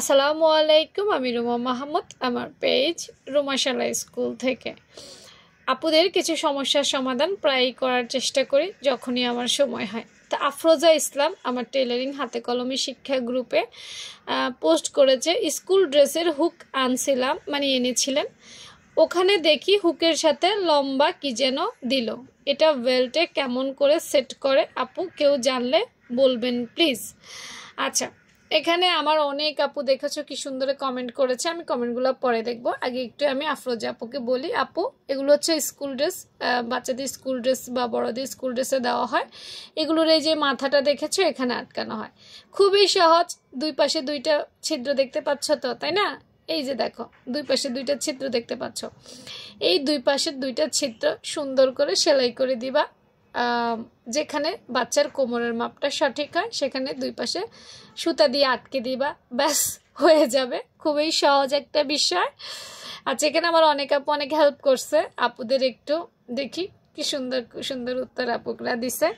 আসসালামু আলাইকুম আমি রুমা মাহমুদ আমার পেজ রুমাশালা স্কুল থেকে আপুদের কিছু সমস্যার সমাধান প্রায়ই করার চেষ্টা করি যখনই আমার সময় হয় তা আফরোজা ইসলাম আমার টেলারিং হাতে কলমে শিক্ষা গ্রুপে পোস্ট করেছে স্কুল ড্রেসের হুক আনছিলাম মানে এনেছিলেন ওখানে দেখি হুকের সাথে লম্বা কি যেন দিল এটা বেল্টে কেমন করে সেট করে আপু কেউ জানলে বলবেন প্লিজ আচ্ছা এখানে আমার অনেক আপু দেখেছো কি সুন্দর কমেন্ট করেছে আমি কমেন্টগুলো পরে দেখব আগে একটু আমি আফরোজা আপুকে বলি আপু এগুলো হচ্ছে স্কুল ড্রেস বাচ্চাদের স্কুল ড্রেস বা বড়দের স্কুল ড্রেসে দেওয়া হয় এগুলোর এই যে মাথাটা দেখেছো এখানে আটকানো হয় খুবই সহজ দুই পাশে দুইটা ছিদ্র দেখতে পাচ্ছ তো তাই না এই যে দেখো দুই পাশে দুইটা ছিদ্র দেখতে পাচ্ছ এই দুই পাশের দুইটা ছিদ্র সুন্দর করে সেলাই করে দিবা যেখানে বাচ্চার কোমরের মাপটা সঠিক হয় সেখানে দুই পাশে সুতা দিয়ে আটকে দিবা ব্যাস হয়ে যাবে খুবই সহজ একটা বিষয় আর আচ্ছা, সেখানে আমার অনেক আপু অনেক হেল্প করছে আপুদের একটু দেখি কি সুন্দর সুন্দর উত্তর আপুকরা দিছে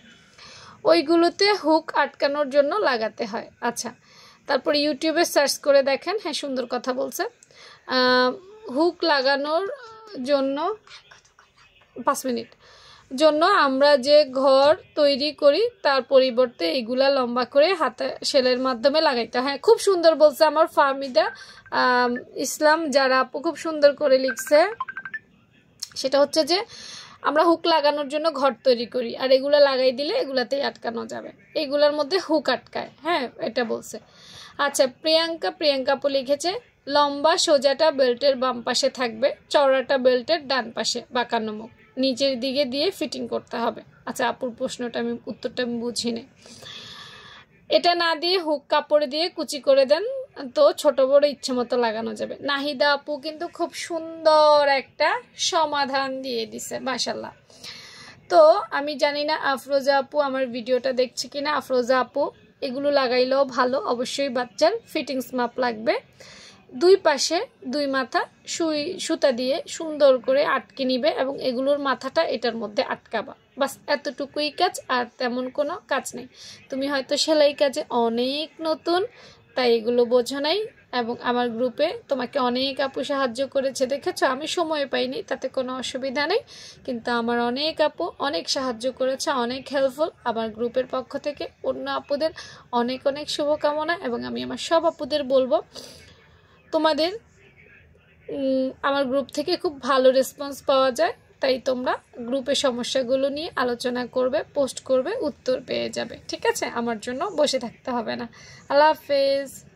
ওইগুলোতে হুক আটকানোর জন্য লাগাতে হয় আচ্ছা তারপর ইউটিউবে সার্চ করে দেখেন হ্যাঁ সুন্দর কথা বলছে হুক লাগানোর জন্য পাঁচ মিনিট জন্য আমরা যে ঘর তৈরি করি তার পরিবর্তে এইগুলা লম্বা করে হাতে সেলের মাধ্যমে লাগাইতে হ্যাঁ খুব সুন্দর বলছে আমার ফার্মিদা ইসলাম যারা আপু খুব সুন্দর করে লিখছে সেটা হচ্ছে যে আমরা হুক লাগানোর জন্য ঘর তৈরি করি আর এগুলো লাগাই দিলে এগুলাতেই আটকানো যাবে এগুলার মধ্যে হুক আটকায় হ্যাঁ এটা বলছে আচ্ছা প্রিয়াঙ্কা প্রিয়াঙ্কা আপু লিখেছে লম্বা সোজাটা বেল্টের বাম পাশে থাকবে চওড়াটা বেল্টের ডান পাশে বাঁকানো মুখ নিচের দিকে দিয়ে ফিটিং করতে হবে আচ্ছা আপুর প্রশ্নটা আমি উত্তরটা আমি বুঝি না এটা না দিয়ে হুক কাপড় দিয়ে কুচি করে দেন তো ছোট বড় ইচ্ছে মতো লাগানো যাবে নাহিদা আপু কিন্তু খুব সুন্দর একটা সমাধান দিয়ে দিছে মাসাল্লাহ তো আমি জানি না আফরোজা আপু আমার ভিডিওটা দেখছে কিনা আফরোজা আপু এগুলো লাগাইলেও ভালো অবশ্যই বাচ্চার ফিটিংস মাপ লাগবে দুই পাশে দুই মাথা সুই সুতা দিয়ে সুন্দর করে আটকে নিবে এবং এগুলোর মাথাটা এটার মধ্যে আটকাবা বাস এতটুকুই কাজ আর তেমন কোনো কাজ নেই তুমি হয়তো সেলাই কাজে অনেক নতুন তাই এগুলো বোঝো নাই এবং আমার গ্রুপে তোমাকে অনেক আপু সাহায্য করেছে দেখেছো আমি সময় পাইনি তাতে কোনো অসুবিধা নেই কিন্তু আমার অনেক আপু অনেক সাহায্য করেছে অনেক হেল্পফুল আমার গ্রুপের পক্ষ থেকে অন্য আপুদের অনেক অনেক শুভকামনা এবং আমি আমার সব আপুদের বলবো তোমাদের আমার গ্রুপ থেকে খুব ভালো রেসপন্স পাওয়া যায় তাই তোমরা গ্রুপে সমস্যাগুলো নিয়ে আলোচনা করবে পোস্ট করবে উত্তর পেয়ে যাবে ঠিক আছে আমার জন্য বসে থাকতে হবে না আল্লাহ হাফেজ